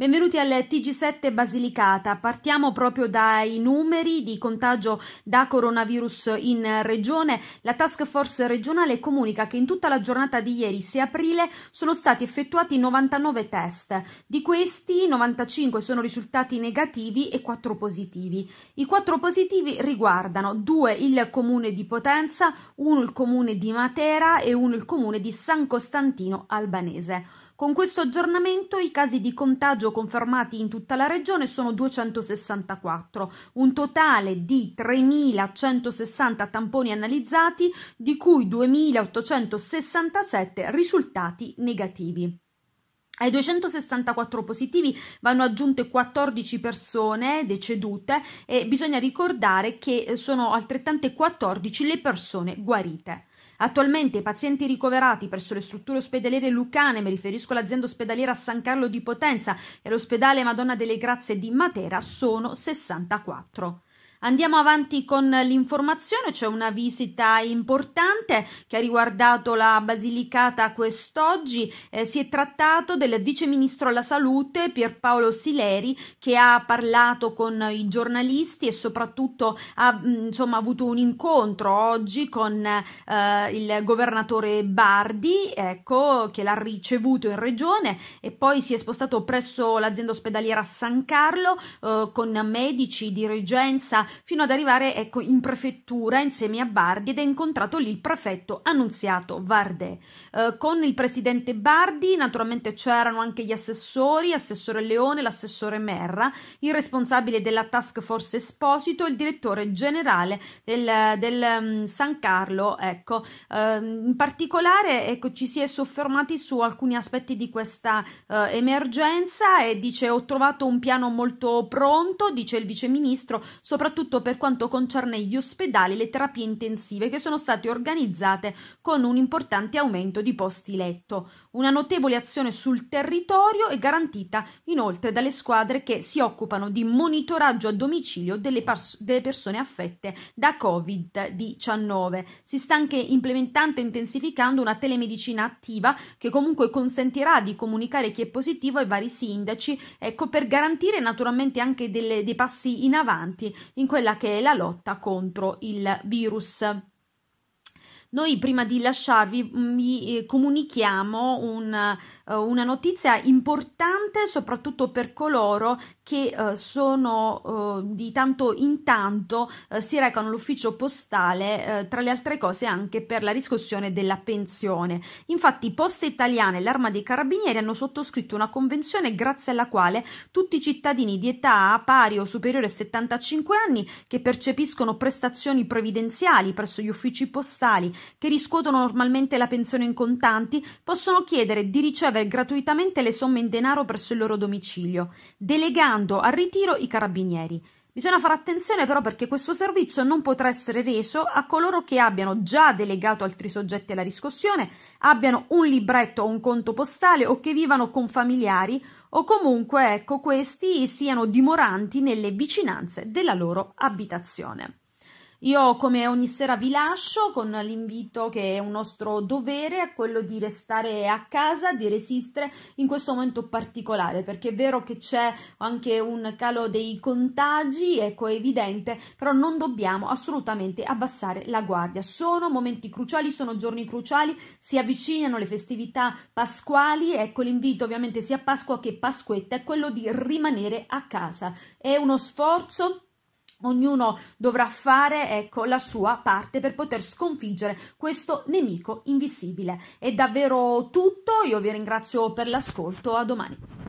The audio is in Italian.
Benvenuti al TG7 Basilicata. Partiamo proprio dai numeri di contagio da coronavirus in regione. La task force regionale comunica che in tutta la giornata di ieri, 6 aprile, sono stati effettuati 99 test. Di questi 95 sono risultati negativi e 4 positivi. I 4 positivi riguardano 2 il comune di Potenza, 1 il comune di Matera e 1 il comune di San Costantino Albanese. Con questo aggiornamento i casi di contagio confermati in tutta la regione sono 264, un totale di 3.160 tamponi analizzati, di cui 2.867 risultati negativi. Ai 264 positivi vanno aggiunte 14 persone decedute e bisogna ricordare che eh, sono altrettante 14 le persone guarite. Attualmente i pazienti ricoverati presso le strutture ospedaliere lucane, mi riferisco all'azienda ospedaliera San Carlo di Potenza e all'ospedale Madonna delle Grazie di Matera, sono 64. Andiamo avanti con l'informazione, c'è una visita importante che ha riguardato la Basilicata quest'oggi, eh, si è trattato del Vice Ministro alla Salute Pierpaolo Sileri che ha parlato con i giornalisti e soprattutto ha mm, insomma, avuto un incontro oggi con eh, il governatore Bardi ecco, che l'ha ricevuto in regione e poi si è spostato presso l'azienda ospedaliera San Carlo eh, con medici, di dirigenza fino ad arrivare ecco, in prefettura insieme a Bardi ed ha incontrato lì il prefetto Annunziato Vardè. Eh, con il presidente Bardi naturalmente c'erano anche gli assessori, assessore Leone, l'assessore Merra, il responsabile della task force Esposito, e il direttore generale del, del um, San Carlo. Ecco. Eh, in particolare ecco, ci si è soffermati su alcuni aspetti di questa eh, emergenza e dice ho trovato un piano molto pronto, dice il viceministro, soprattutto soprattutto per quanto concerne gli ospedali e le terapie intensive che sono state organizzate con un importante aumento di posti letto. Una notevole azione sul territorio è garantita inoltre dalle squadre che si occupano di monitoraggio a domicilio delle, pers- delle persone affette da Covid-19. Si sta anche implementando e intensificando una telemedicina attiva che comunque consentirà di comunicare chi è positivo ai vari sindaci, ecco per garantire naturalmente anche delle, dei passi in avanti in quella che è la lotta contro il virus. Noi prima di lasciarvi mm, vi eh, comunichiamo un, eh, una notizia importante soprattutto per coloro che eh, sono eh, di tanto in tanto eh, si recano all'ufficio postale eh, tra le altre cose anche per la riscossione della pensione. Infatti Poste Italiane e l'Arma dei Carabinieri hanno sottoscritto una convenzione grazie alla quale tutti i cittadini di età pari o superiore a 75 anni che percepiscono prestazioni previdenziali presso gli uffici postali che riscuotono normalmente la pensione in contanti possono chiedere di ricevere gratuitamente le somme in denaro presso il loro domicilio, delegando al ritiro i carabinieri. Bisogna fare attenzione però perché questo servizio non potrà essere reso a coloro che abbiano già delegato altri soggetti alla riscossione, abbiano un libretto o un conto postale o che vivano con familiari o comunque ecco questi siano dimoranti nelle vicinanze della loro abitazione. Io come ogni sera vi lascio con l'invito che è un nostro dovere, quello di restare a casa, di resistere in questo momento particolare, perché è vero che c'è anche un calo dei contagi, ecco è evidente, però non dobbiamo assolutamente abbassare la guardia. Sono momenti cruciali, sono giorni cruciali, si avvicinano le festività pasquali, ecco l'invito ovviamente sia Pasqua che Pasquetta è quello di rimanere a casa. È uno sforzo Ognuno dovrà fare ecco, la sua parte per poter sconfiggere questo nemico invisibile. È davvero tutto, io vi ringrazio per l'ascolto, a domani.